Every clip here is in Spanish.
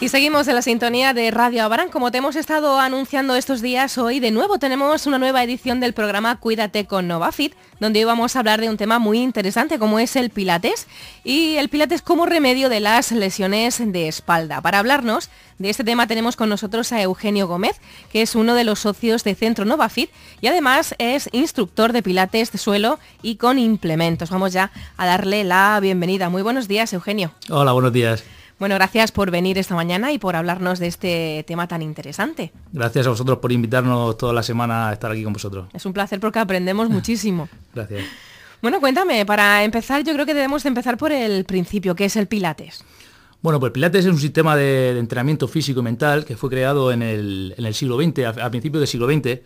Y seguimos en la sintonía de Radio Abarán. Como te hemos estado anunciando estos días, hoy de nuevo tenemos una nueva edición del programa Cuídate con Novafit, donde hoy vamos a hablar de un tema muy interesante como es el Pilates y el Pilates como remedio de las lesiones de espalda. Para hablarnos de este tema tenemos con nosotros a Eugenio Gómez, que es uno de los socios de Centro Novafit y además es instructor de Pilates de suelo y con implementos. Vamos ya a darle la bienvenida. Muy buenos días, Eugenio. Hola, buenos días. Bueno, gracias por venir esta mañana y por hablarnos de este tema tan interesante. Gracias a vosotros por invitarnos toda la semana a estar aquí con vosotros. Es un placer porque aprendemos muchísimo. gracias. Bueno, cuéntame, para empezar yo creo que debemos empezar por el principio, que es el Pilates. Bueno, pues Pilates es un sistema de, entrenamiento físico y mental que fue creado en el, siglo XX, a, a, principios del siglo XX,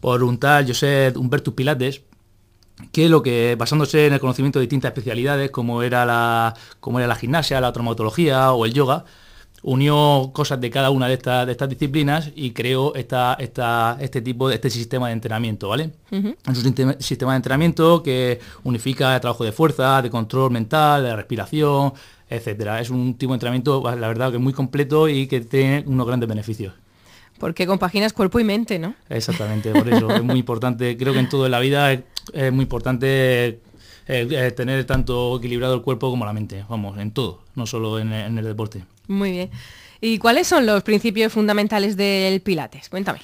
por un tal José Humberto Pilates, que lo que basándose en el conocimiento de distintas especialidades como era la como era la gimnasia, la traumatología o el yoga, unió cosas de cada una de estas, de estas disciplinas y creó esta, esta, este tipo de este sistema de entrenamiento, ¿vale? Es un sistema de entrenamiento que unifica el trabajo de fuerza, de control mental, de respiración, etcétera. Es un tipo de entrenamiento, la verdad, que muy completo y que tiene unos grandes beneficios. Porque compaginas cuerpo y mente, ¿no? Exactamente, por eso es muy importante, creo que en todo en la vida es, muy importante eh, eh, tener tanto equilibrado el cuerpo como la mente, vamos, en todo, no solo en el deporte. Muy bien. ¿Y cuáles son los principios fundamentales del Pilates? Cuéntame.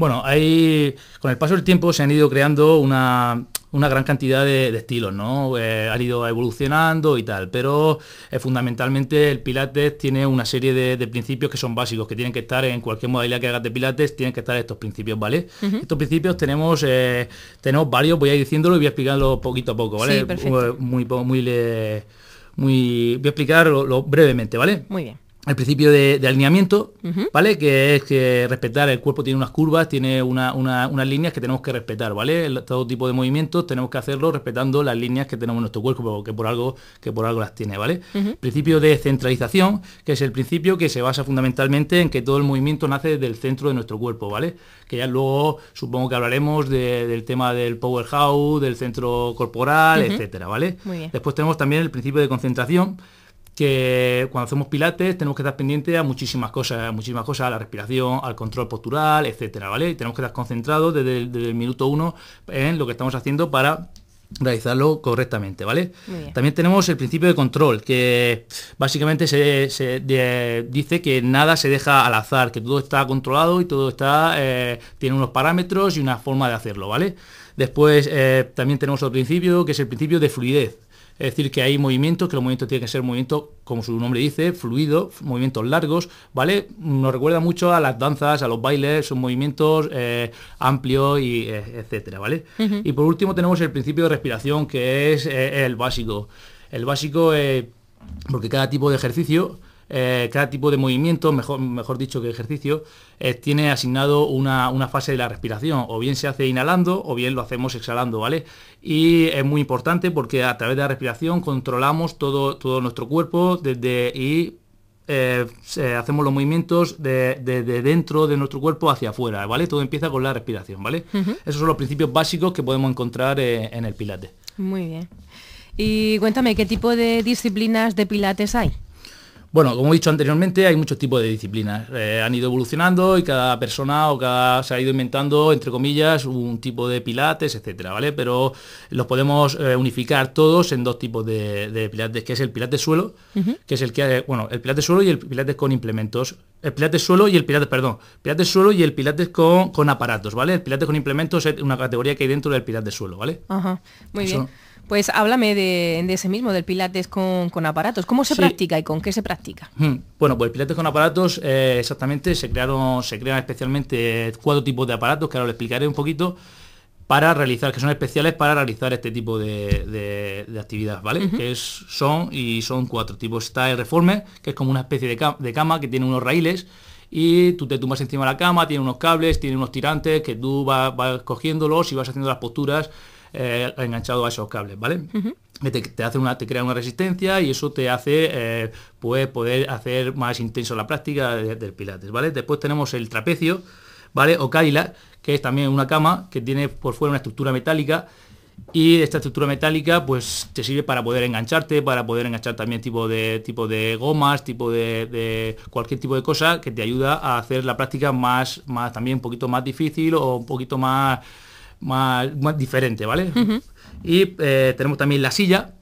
Bueno, ahí con el paso del tiempo se han ido creando una, una gran cantidad de, estilos, ¿no? Eh, han ido evolucionando y tal, pero eh, fundamentalmente el Pilates tiene una serie de, principios que son básicos, que tienen que estar en cualquier modalidad que hagas de Pilates, tienen que estar estos principios, ¿vale? Estos principios tenemos, eh, tenemos varios, voy a ir diciéndolo y voy a explicarlo poquito a poco, ¿vale? Sí, muy, muy, muy, voy a explicarlo brevemente, ¿vale? Muy bien el principio de, alineamiento, ¿vale? Que es que respetar, el cuerpo tiene unas curvas, tiene unas líneas que tenemos que respetar, ¿vale? todo tipo de movimientos tenemos que hacerlo respetando las líneas que tenemos en nuestro cuerpo, que por algo, que por algo las tiene, ¿vale? Principio de centralización, que es el principio que se basa fundamentalmente en que todo el movimiento nace del centro de nuestro cuerpo, ¿vale? Que ya luego supongo que hablaremos del tema del powerhouse, del centro corporal, etc. etcétera, ¿vale? Después tenemos también el principio de concentración, que cuando hacemos pilates tenemos que estar pendiente a muchísimas cosas, a muchísimas cosas, a la respiración, al control postural, etcétera, ¿vale? Y tenemos que estar concentrados desde el, minuto uno en lo que estamos haciendo para realizarlo correctamente, ¿vale? También tenemos el principio de control, que básicamente se, dice que nada se deja al azar, que todo está controlado y todo está eh, tiene unos parámetros y una forma de hacerlo, ¿vale? Después eh, también tenemos otro principio, que es el principio de fluidez, es decir, que hay movimientos, que los movimientos tienen que ser movimientos, como su nombre dice, fluido, movimientos largos, ¿vale? Nos recuerda mucho a las danzas, a los bailes, son movimientos eh, amplios y eh, etcétera, ¿vale? Y por último tenemos el principio de respiración, que es eh, el básico. El básico, porque cada tipo de ejercicio eh, cada tipo de movimiento, mejor, mejor dicho que ejercicio, eh, tiene asignado una, fase de la respiración. O bien se hace inhalando o bien lo hacemos exhalando, ¿vale? Y es muy importante porque a través de la respiración controlamos todo, todo nuestro cuerpo desde y eh, hacemos los movimientos desde dentro de nuestro cuerpo hacia afuera, ¿vale? Todo empieza con la respiración, ¿vale? Esos son los principios básicos que podemos encontrar en el pilate. Muy bien. Y cuéntame, ¿qué tipo de disciplinas de Pilates hay? Bueno, como he dicho anteriormente, hay muchos tipos de disciplinas. Eh, han ido evolucionando y cada persona o cada se ha ido inventando, entre comillas, un tipo de pilates, etcétera, ¿vale? Pero los podemos eh, unificar todos en dos tipos de, pilates, que es el pilates suelo, que es el que bueno, el pilates suelo y el pilates con implementos. El pilates suelo y el pilates, perdón, pilates suelo y el pilates con, con aparatos, ¿vale? El pilates con implementos es una categoría que hay dentro del pilates suelo, ¿vale? Ajá, muy bien. Pues háblame de, ese mismo, del Pilates con, aparatos. ¿Cómo se practica y con qué se practica? Hmm. Bueno, pues Pilates con aparatos, eh, exactamente, se crearon, se crean especialmente cuatro tipos de aparatos, que ahora lo explicaré un poquito, para realizar, que son especiales para realizar este tipo de, actividad. actividades, ¿vale? Que son, y son cuatro tipos. Está el reformer, que es como una especie de, cama que tiene unos raíles y tú te tumbas encima de la cama, tiene unos cables, tiene unos tirantes que tú vas, vas cogiéndolos y vas haciendo las posturas eh, enganchado a esos cables, ¿vale? te, hace una, te crea una resistencia y eso te hace eh, pues poder hacer más intenso la práctica del pilates, ¿vale? Después tenemos el trapecio, ¿vale? O Kaila, que es también una cama que tiene por fuera una estructura metálica y esta estructura metálica pues te sirve para poder engancharte, para poder enganchar también tipo de, tipo de gomas, tipo de, de, cualquier tipo de cosa que te ayuda a hacer la práctica más, más también un poquito más difícil o un poquito más más, diferente, ¿vale? Y eh, tenemos también la silla,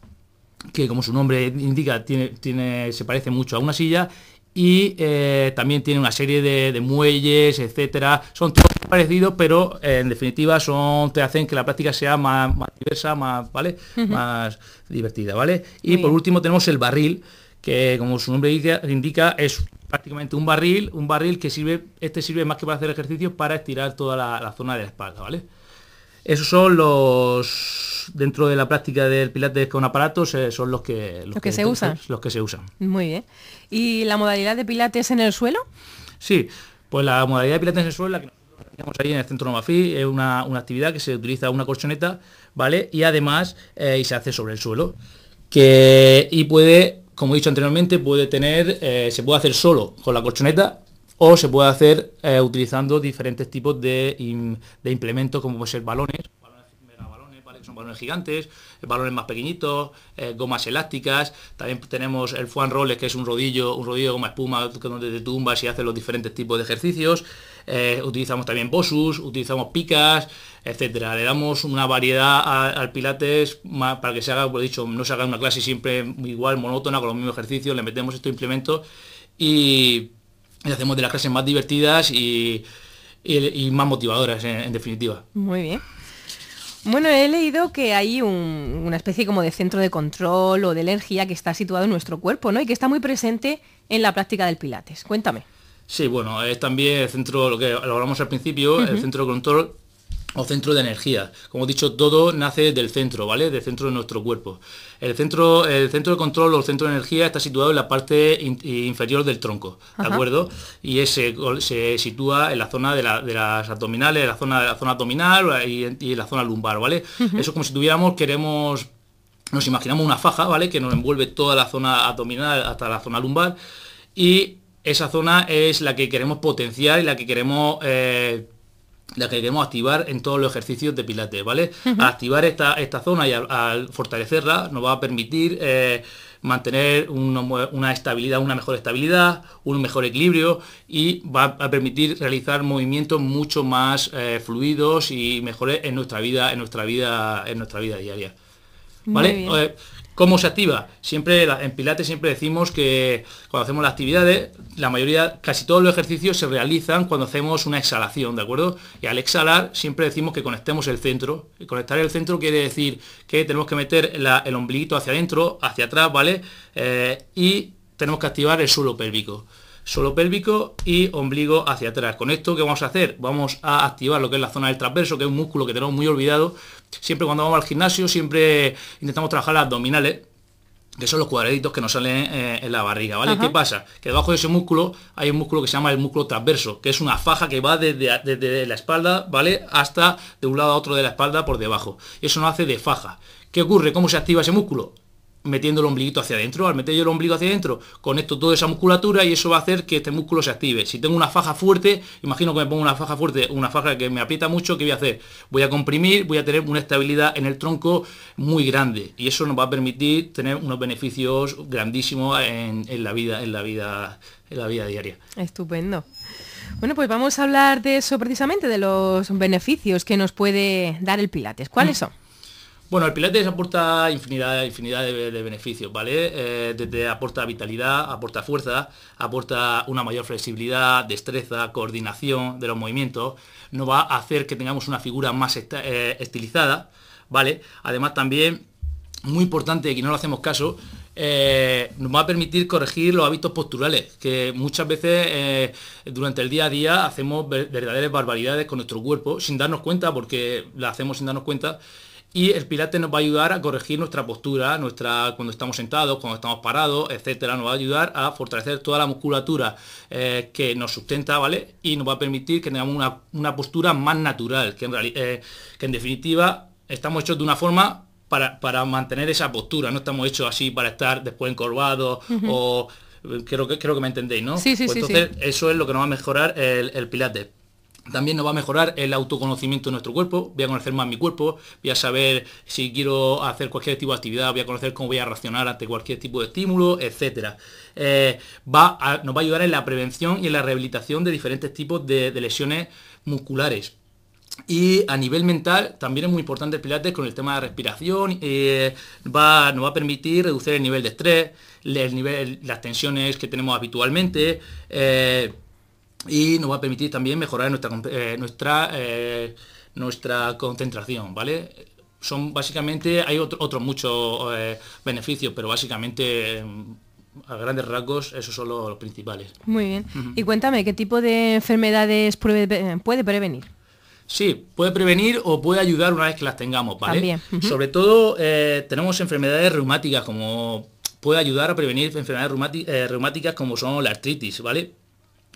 que como su nombre indica, tiene, tiene, se parece mucho a una silla. Y eh, también tiene una serie de, muelles, etcétera. Son todos parecidos, pero eh, en definitiva son te hacen que la práctica sea más, diversa, más, ¿vale? Más divertida, ¿vale? Y por último tenemos el barril, que como su nombre indica, es prácticamente un barril, un barril que sirve, este sirve más que para hacer ejercicios, para estirar toda la zona de la espalda, ¿vale? Esos son los dentro de la práctica del pilates con aparatos eh, son los que los, que, se usan los que se usan muy bien y la modalidad de pilates en el suelo sí pues la modalidad de pilates en el suelo la que tenemos ahí en el centro Nomafi es una, actividad que se utiliza una colchoneta vale y además eh, y se hace sobre el suelo que y puede como he dicho anteriormente puede tener eh, se puede hacer solo con la colchoneta o se puede hacer eh, utilizando diferentes tipos de, implementos como pueden ser balones, balones, son balones gigantes, balones más pequeñitos, eh, gomas elásticas, también tenemos el foam roller que es un rodillo, un rodillo de goma espuma donde te tumbas y hace los diferentes tipos de ejercicios, eh, utilizamos también bosus, utilizamos picas, etcétera. Le damos una variedad al pilates para que se haga, por pues, dicho, no se haga una clase siempre igual, monótona, con los mismos ejercicios, le metemos estos implementos y y hacemos de las clases más divertidas y, más motivadoras, en, definitiva. Muy bien. Bueno, he leído que hay una especie como de centro de control o de energía que está situado en nuestro cuerpo, ¿no? Y que está muy presente en la práctica del Pilates. Cuéntame. Sí, bueno, es también el centro, lo que lo hablamos al principio, el centro de control o centro de energía. Como he dicho, todo nace del centro, ¿vale? Del centro de nuestro cuerpo. El centro, el centro de control o el centro de energía está situado en la parte inferior del tronco, ¿de acuerdo? Y ese se sitúa en la zona de, las abdominales, la zona, de la zona abdominal y, la zona lumbar, ¿vale? Eso como si tuviéramos, queremos, nos imaginamos una faja, ¿vale? Que nos envuelve toda la zona abdominal hasta la zona lumbar. Y esa zona es la que queremos potenciar y la que queremos... Eh, la que queremos activar en todos los ejercicios de pilates, ¿vale? activar esta, esta zona y al, fortalecerla nos va a permitir eh, mantener una, estabilidad, una mejor estabilidad, un mejor equilibrio y va a permitir realizar movimientos mucho más eh, fluidos y mejores en nuestra vida, en nuestra vida, en nuestra vida diaria. ¿Vale? Eh, ¿Cómo se activa? Siempre en Pilates siempre decimos que cuando hacemos las actividades, la mayoría, casi todos los ejercicios se realizan cuando hacemos una exhalación, ¿de acuerdo? Y al exhalar siempre decimos que conectemos el centro. conectar el centro quiere decir que tenemos que meter el ombliguito hacia adentro, hacia atrás, ¿vale? Eh, y tenemos que activar el suelo pélvico solo pélvico y ombligo hacia atrás. Con esto, ¿qué vamos a hacer? Vamos a activar lo que es la zona del transverso, que es un músculo que tenemos muy olvidado. Siempre cuando vamos al gimnasio, siempre intentamos trabajar las abdominales, que son los cuadraditos que nos salen eh, en la barriga, ¿vale? ¿Qué pasa? Que debajo de ese músculo hay un músculo que se llama el músculo transverso, que es una faja que va desde, desde la espalda, ¿vale? Hasta de un lado a otro de la espalda por debajo. Y eso no hace de faja. ¿Qué ocurre? ¿Cómo se activa ese músculo? metiendo el ombliguito hacia adentro. Al meter yo el ombligo hacia adentro, conecto toda esa musculatura y eso va a hacer que este músculo se active. Si tengo una faja fuerte, imagino que me pongo una faja fuerte, una faja que me aprieta mucho, ¿qué voy a hacer? Voy a comprimir, voy a tener una estabilidad en el tronco muy grande y eso nos va a permitir tener unos beneficios grandísimos en, en la vida, en la vida, en la vida diaria. Estupendo. Bueno, pues vamos a hablar de eso precisamente, de los beneficios que nos puede dar el Pilates. ¿Cuáles mm. son? Bueno, el pilates aporta infinidad, infinidad de, beneficios, ¿vale? Eh, desde aporta vitalidad, aporta fuerza, aporta una mayor flexibilidad, destreza, coordinación de los movimientos, nos va a hacer que tengamos una figura más eh, estilizada, ¿vale? Además también, muy importante, que no lo hacemos caso, eh, nos va a permitir corregir los hábitos posturales, que muchas veces durante el día a día hacemos verdaderas barbaridades con nuestro cuerpo sin darnos cuenta, porque la hacemos sin darnos cuenta, y el Pilate nos va a ayudar a corregir nuestra postura, nuestra, cuando estamos sentados, cuando estamos parados, etcétera. Nos va a ayudar a fortalecer toda la musculatura eh, que nos sustenta, ¿vale? Y nos va a permitir que tengamos una, postura más natural, que en, eh, que en definitiva estamos hechos de una forma para, mantener esa postura, no estamos hechos así para estar después encorvados o eh, creo que creo que me entendéis, ¿no? Sí, pues sí, sí, entonces, eso es lo que nos va a mejorar el, el pilate. También nos va a mejorar el autoconocimiento de nuestro cuerpo, voy a conocer más mi cuerpo, voy a saber si quiero hacer cualquier tipo de actividad, voy a conocer cómo voy a reaccionar ante cualquier tipo de estímulo, etc. Eh, va nos va a ayudar en la prevención y en la rehabilitación de diferentes tipos de, lesiones musculares. Y a nivel mental también es muy importante el Pilates con el tema de respiración, va, nos va a permitir reducir el nivel de estrés, el nivel, las tensiones que tenemos habitualmente. Eh, y nos va a permitir también mejorar nuestra, eh, nuestra, eh, nuestra concentración, ¿vale? Son básicamente, hay otros muchos eh, beneficios, pero básicamente mm, a grandes rasgos esos son los, principales. Muy bien. Y cuéntame, ¿qué tipo de enfermedades puede, prevenir? Sí, puede prevenir o puede ayudar una vez que las tengamos, ¿vale? También. Sobre todo tenemos enfermedades reumáticas como puede ayudar a prevenir enfermedades reumáticas como son la artritis, ¿vale?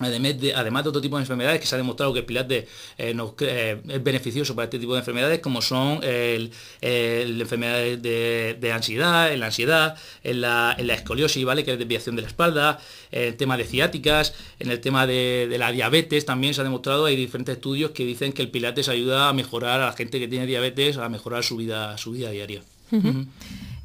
Además de, otro tipo de enfermedades que se ha demostrado que el pilates eh, eh, es beneficioso para este tipo de enfermedades, como son la enfermedad de, ansiedad, en la ansiedad, en la, escoliosis, ¿vale? que es desviación de la espalda, el tema de ciáticas, en el tema de, la diabetes también se ha demostrado, hay diferentes estudios que dicen que el pilates ayuda a mejorar a la gente que tiene diabetes, a mejorar su vida, su vida diaria.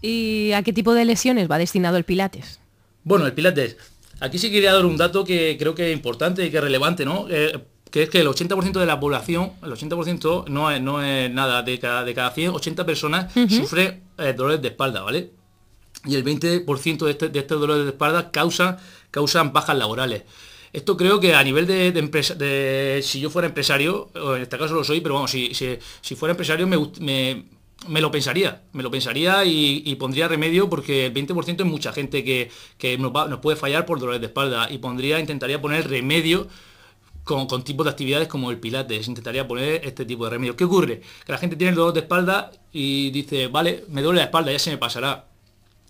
¿Y a qué tipo de lesiones va destinado el pilates? Bueno, el pilates Aquí sí quería dar un dato que creo que es importante y que es relevante, ¿no? Eh, que es que el 80% de la población, el 80% no es, nada, de cada, de 100, 80 personas sufre sufren eh, dolores de espalda, ¿vale? Y el 20% de, este, de estos dolores de espalda causan, causan bajas laborales. Esto creo que a nivel de, empresa, si yo fuera empresario, en este caso lo soy, pero vamos, si, fuera empresario me, me me lo pensaría, me lo pensaría y, pondría remedio porque el 20% es mucha gente que, que nos, puede fallar por dolores de espalda y pondría, intentaría poner remedio con, tipos de actividades como el pilates, intentaría poner este tipo de remedio. ¿Qué ocurre? Que la gente tiene el dolor de espalda y dice, vale, me duele la espalda, ya se me pasará.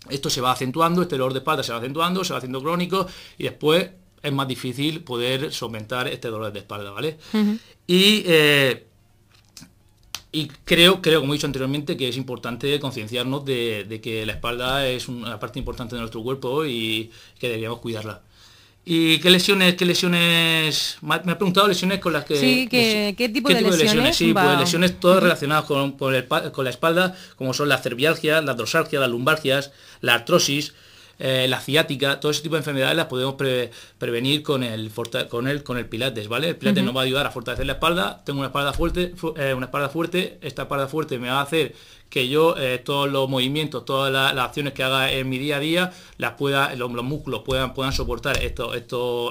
Esto se va acentuando, este dolor de espalda se va acentuando, se va haciendo crónico y después es más difícil poder solventar este dolor de espalda, ¿vale? Y... Eh, y creo, creo, como he dicho anteriormente, que es importante concienciarnos de, que la espalda es una parte importante de nuestro cuerpo y que deberíamos cuidarla. ¿Y qué lesiones, qué lesiones? Me ha preguntado lesiones con las que... Sí, ¿qué, qué, tipo, de lesiones? Sí, pues lesiones todas relacionadas con, la espalda, como son la cervialgia, la dorsalgia, las lumbargias, la artrosis, eh, la ciática, todo ese tipo de enfermedades las podemos prevenir con el, con, el, con el pilates, ¿vale? El pilates nos va a ayudar a fortalecer la espalda, tengo una espalda fuerte, eh, una espalda fuerte, esta espalda fuerte me va a hacer que yo eh, todos los movimientos, todas las, acciones que haga en mi día a día, las pueda, los, músculos puedan, puedan soportar esto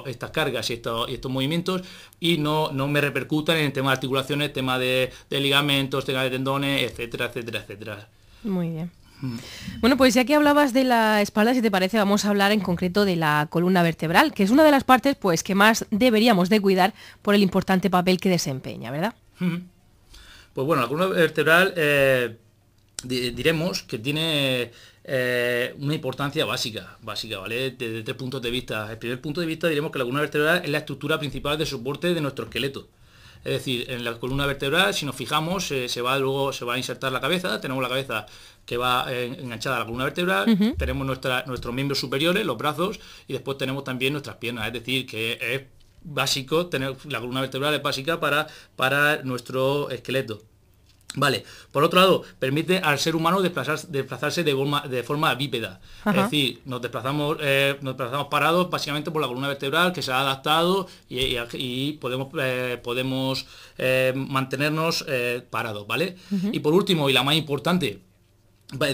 estas cargas y estos, y estos movimientos y no, no me repercutan en el tema de articulaciones, tema de, de ligamentos, tema de tendones, etcétera, etcétera, etcétera. Muy bien. Bueno, pues ya que hablabas de la espalda, si te parece, vamos a hablar en concreto de la columna vertebral, que es una de las partes pues, que más deberíamos de cuidar por el importante papel que desempeña, ¿verdad? Pues bueno, la columna vertebral eh, diremos que tiene eh, una importancia básica, básica, ¿vale? Desde tres puntos de vista. El primer punto de vista diremos que la columna vertebral es la estructura principal de soporte de nuestro esqueleto. Es decir, en la columna vertebral, si nos fijamos, eh, se va luego se va a insertar la cabeza, tenemos la cabeza que va eh, enganchada a la columna vertebral, tenemos nuestros miembros superiores, los brazos, y después tenemos también nuestras piernas, es decir, que es básico, tener, la columna vertebral es básica para, para nuestro esqueleto. Vale, por otro lado, permite al ser humano desplazarse, de, forma, bípeda. Es decir, nos desplazamos, eh, nos parados básicamente por la columna vertebral que se ha adaptado y, podemos, eh, eh, mantenernos parados, ¿vale? Y por último, y la más importante,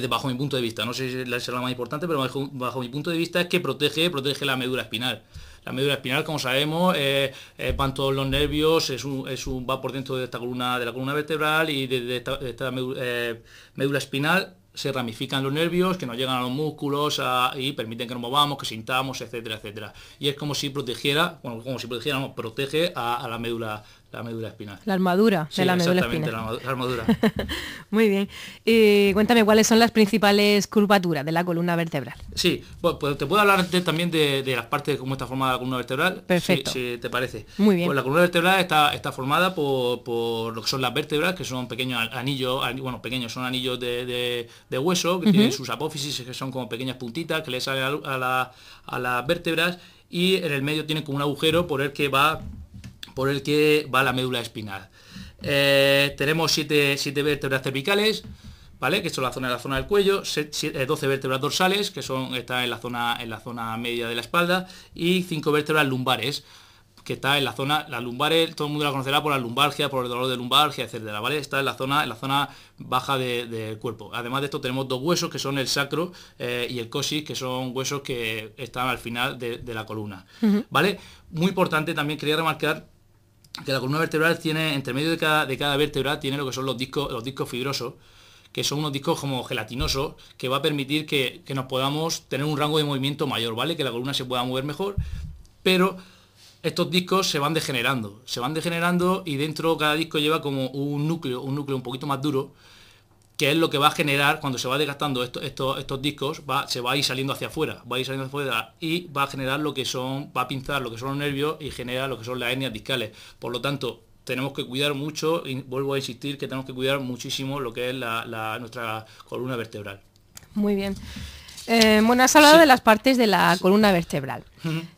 bajo mi punto de vista, no sé si es la más importante, pero bajo, mi punto de vista es que protege, protege la médula espinal. La médula espinal, como sabemos, eh, eh, van todos los nervios, es un, va por dentro de esta columna, de la columna vertebral y desde esta, eh, médula, espinal se ramifican los nervios que nos llegan a los músculos y permiten que nos movamos, que sintamos, etcétera, etcétera. Y es como si protegiera, bueno, como si protegiera, protege a, a la médula la médula espinal. La armadura de la médula espinal. La armadura. Muy bien. Y eh, cuéntame cuáles son las principales curvaturas de la columna vertebral. Sí, pues te puedo hablar también de, las partes de cómo está formada la columna vertebral. Perfecto. Si, te parece. Muy bien. Pues la columna vertebral está, está formada por, lo que son las vértebras, que son pequeños anillos, bueno, pequeños, son anillos de, hueso, que tienen sus apófisis, que son como pequeñas puntitas que le salen a, la, a las vértebras, y en el medio tiene como un agujero por el que va por el que va la médula espinal. Eh, tenemos 7 vértebras cervicales, ¿vale? Que son la zona, la zona del cuello, 12 eh, vértebras dorsales, que son, están en la, zona, en la zona media de la espalda, y cinco vértebras lumbares, que está en la zona, las lumbares, todo el mundo la conocerá por la lumbargia, por el dolor de lumbargia, etcétera, ¿vale? Está en la zona, en la zona baja del cuerpo. Además de esto tenemos dos huesos que son el sacro eh, y el cosis, que son huesos que están al final de, la columna. ¿Vale? Muy importante también quería remarcar que la columna vertebral tiene, entre medio de cada, de vértebra, tiene lo que son los discos, los discos fibrosos, que son unos discos como gelatinosos, que va a permitir que, que nos podamos tener un rango de movimiento mayor, ¿vale? Que la columna se pueda mover mejor, pero estos discos se van degenerando, se van degenerando y dentro cada disco lleva como un núcleo, un núcleo un poquito más duro, que es lo que va a generar cuando se va desgastando estos discos, va, se va a ir saliendo hacia afuera, va a ir saliendo hacia afuera y va a generar lo que son, va a pinzar lo que son los nervios y genera lo que son las etnias discales. Por lo tanto, tenemos que cuidar mucho, y vuelvo a insistir que tenemos que cuidar muchísimo lo que es la, nuestra columna vertebral. Muy bien. Eh, bueno, has hablado de las partes de la columna vertebral.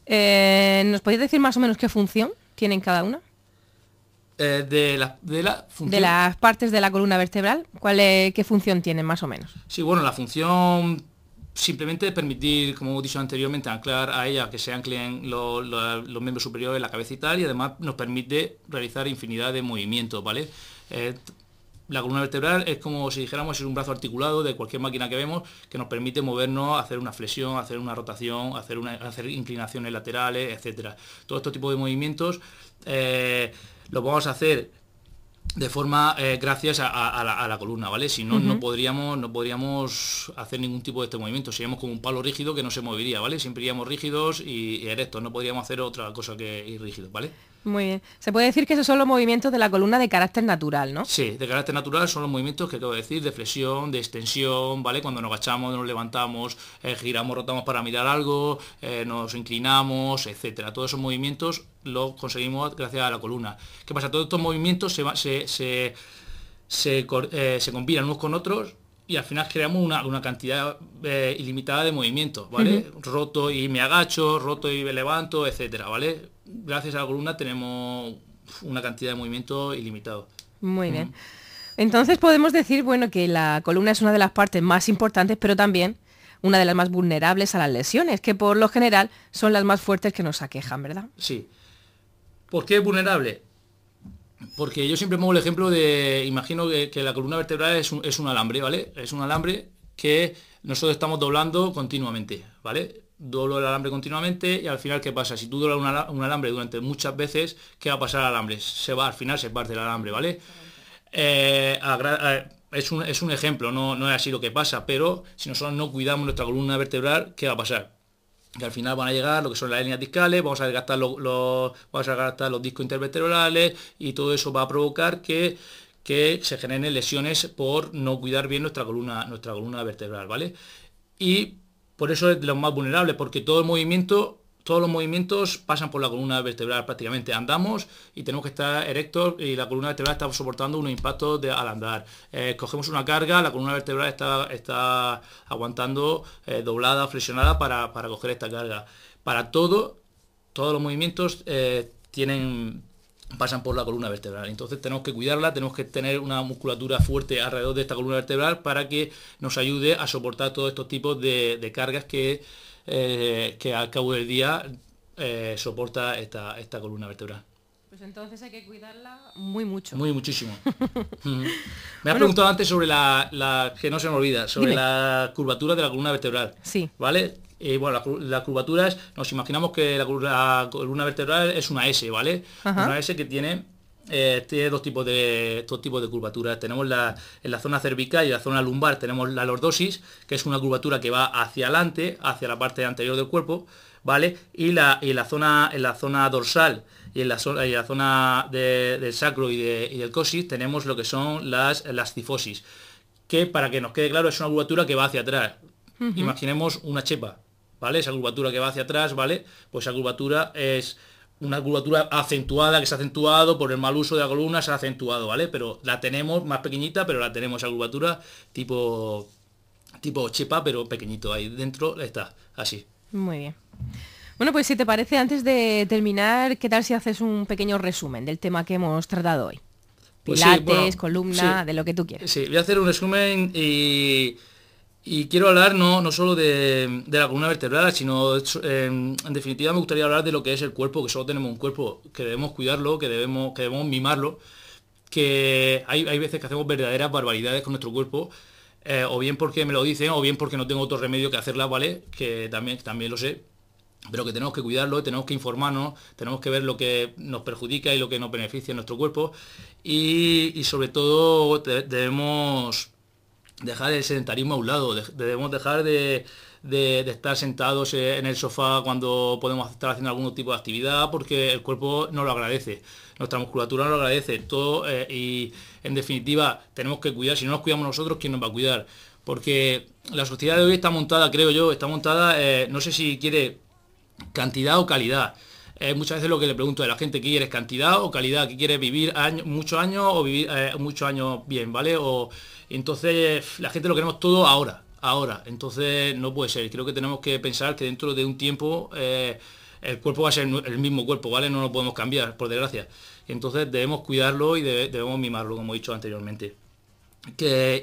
Eh, ¿Nos podéis decir más o menos qué función tienen cada una? Eh, de, las partes de la columna vertebral, ¿qué función tiene más o menos? Sí, bueno, la función simplemente es permitir, como hemos dicho anteriormente, anclar a ella que se anclen los, miembros superiores, la cabeza y tal, y además nos permite realizar infinidad de movimientos, ¿vale? Eh, la columna vertebral es como si dijéramos es un brazo articulado de cualquier máquina que vemos que nos permite movernos, hacer una flexión, hacer una rotación, hacer, una, inclinaciones laterales, etcétera. Todo este tipo de movimientos eh, los vamos a hacer de forma eh, gracias a, la, columna, ¿vale? Si no, no, podríamos, no podríamos hacer ningún tipo de este movimiento. Seríamos como un palo rígido que no se movería, ¿vale? Siempre iríamos rígidos y, y erectos, no podríamos hacer otra cosa que ir rígidos, ¿vale? Muy bien. Se puede decir que esos son los movimientos de la columna de carácter natural, ¿no? Sí, de carácter natural son los movimientos que acabo de decir, de flexión, de extensión, ¿vale? Cuando nos agachamos, nos levantamos, eh, giramos, rotamos para mirar algo, eh, nos inclinamos, etcétera. Todos esos movimientos los conseguimos gracias a la columna. ¿Qué pasa? Todos estos movimientos se, se, eh, se, combinan unos con otros y al final creamos una, cantidad ilimitada de movimientos, ¿vale? Roto y me agacho, roto y me levanto, etcétera, ¿vale? gracias a la columna tenemos una cantidad de movimiento ilimitado. Muy bien. Mm. Entonces podemos decir, bueno, que la columna es una de las partes más importantes, pero también una de las más vulnerables a las lesiones, que por lo general son las más fuertes que nos aquejan, ¿verdad? Sí. ¿Por qué es vulnerable? Porque yo siempre pongo el ejemplo de, imagino que, la columna vertebral es un, es un alambre, ¿vale? Es un alambre que nosotros estamos doblando continuamente, ¿vale? doblo el alambre continuamente y al final ¿qué pasa? Si tú doblas un, alambre durante muchas veces, ¿qué va a pasar al alambre? Se va, al final se parte el alambre, ¿vale? Eh, es, un, es, un, ejemplo, no, no es así lo que pasa, pero si nosotros no cuidamos nuestra columna vertebral, ¿qué va a pasar? que al final van a llegar lo que son las líneas discales, vamos a desgastar los, vamos a desgastar los discos intervertebrales y todo eso va a provocar que, que se generen lesiones por no cuidar bien nuestra columna, nuestra columna vertebral, ¿vale? Y por eso es lo más vulnerable porque todo el movimiento, todos los movimientos pasan por la columna vertebral prácticamente. Andamos y tenemos que estar erectos y la columna vertebral está soportando unos impactos de, al andar. Eh, cogemos una carga, la columna vertebral está, está aguantando eh, doblada, flexionada para, coger esta carga. Para todo, todos los movimientos eh, tienen pasan por la columna vertebral. Entonces tenemos que cuidarla, tenemos que tener una musculatura fuerte alrededor de esta columna vertebral para que nos ayude a soportar todos estos tipos de, cargas que, eh, que al cabo del día eh, soporta esta, columna vertebral. Pues entonces hay que cuidarla muy mucho. Muy muchísimo. Mm-hmm. me has preguntado antes sobre la, que no se sobre la curvatura de la columna vertebral. Sí. ¿Vale? y eh, bueno, las curvaturas, nos imaginamos que la, columna vertebral es una S, ¿vale? Una S que eh, tiene, dos tipos de dos tipos de curvaturas. Tenemos la, en la zona cervical y la zona lumbar tenemos la lordosis, que es una curvatura que va hacia adelante, hacia la parte anterior del cuerpo, ¿vale? Y la, y la zona, en la zona dorsal y en la, zona del sacro y, del cosis tenemos lo que son las, las cifosis, que para que nos quede claro es una curvatura que va hacia atrás. Imaginemos una chepa, ¿vale? Esa curvatura que va hacia atrás, ¿vale? Pues esa curvatura es una curvatura acentuada que se ha acentuado por el mal uso de la columna, se ha acentuado, ¿vale? Pero la tenemos más pequeñita, pero la tenemos esa curvatura tipo tipo chepa, pero pequeñito ahí dentro está así. Muy bien. Bueno, pues si te parece, antes de terminar, ¿qué tal si haces un pequeño resumen del tema que hemos tratado hoy? Pues Pilates, columna, de lo que tú quieras. Sí, voy a hacer un resumen y y quiero hablar no, no solo de, la columna vertebral, sino eh, en definitiva me gustaría hablar de lo que es el cuerpo, que solo tenemos un cuerpo, que debemos cuidarlo, que debemos, que mimarlo, que hay, veces que hacemos verdaderas barbaridades con nuestro cuerpo, eh, o bien porque me lo dicen, o bien porque no tengo otro remedio que hacerla, ¿vale? Que también, también lo sé, pero que tenemos que cuidarlo, tenemos que informarnos, tenemos que ver lo que nos perjudica y lo que nos beneficia en nuestro cuerpo y sobre todo debemos dejar el sedentarismo a un lado, debemos dejar de, estar sentados eh, en el sofá cuando podemos estar haciendo algún tipo de actividad porque el cuerpo no lo agradece, nuestra musculatura no lo agradece, todo eh, y en definitiva tenemos que cuidar, si no nos cuidamos nosotros, ¿quién nos va a cuidar? Porque la sociedad de hoy está montada, creo yo, está montada, eh, no sé si quiere cantidad o calidad. Eh, muchas veces lo que le pregunto a la gente, ¿qué quieres? ¿Cantidad o calidad? que quieres vivir muchos años o vivir eh, muchos años bien, ¿vale? O, entonces la gente lo queremos todo ahora, ahora. Entonces no puede ser. Creo que tenemos que pensar que dentro de un tiempo eh, el cuerpo va a ser el mismo cuerpo, ¿vale? No lo podemos cambiar, por desgracia. Entonces debemos cuidarlo y debemos mimarlo, como he dicho anteriormente.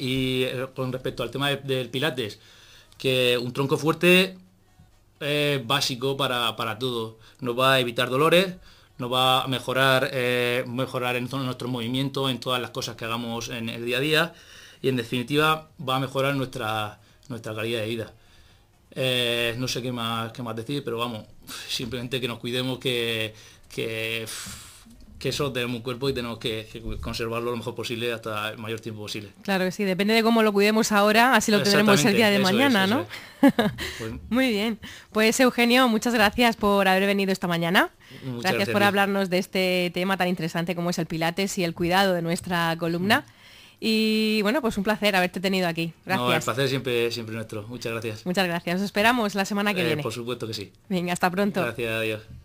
y con respecto al tema del Pilates, que un tronco fuerte básico para, para todo Nos va a evitar dolores, nos va a mejorar, eh, mejorar en nuestro movimiento, en todas las cosas que hagamos en el día a día y en definitiva va a mejorar nuestra, nuestra calidad de vida. Eh, no sé qué más, qué más decir, pero vamos, simplemente que nos cuidemos, que que eso tenemos un cuerpo y tenemos que, conservarlo lo mejor posible hasta el mayor tiempo posible. Claro que sí, depende de cómo lo cuidemos ahora, así lo tendremos el día de mañana, ¿no? Pues Muy bien. Pues Eugenio, muchas gracias por haber venido esta mañana. gracias, por hablarnos de este tema tan interesante como es el Pilates y el cuidado de nuestra columna. Mm. Y bueno, pues un placer haberte tenido aquí. Gracias. No, el placer siempre, siempre nuestro. Muchas gracias. Muchas gracias. esperamos la semana que eh, viene. Por supuesto que sí. Venga, hasta pronto. Gracias, adiós.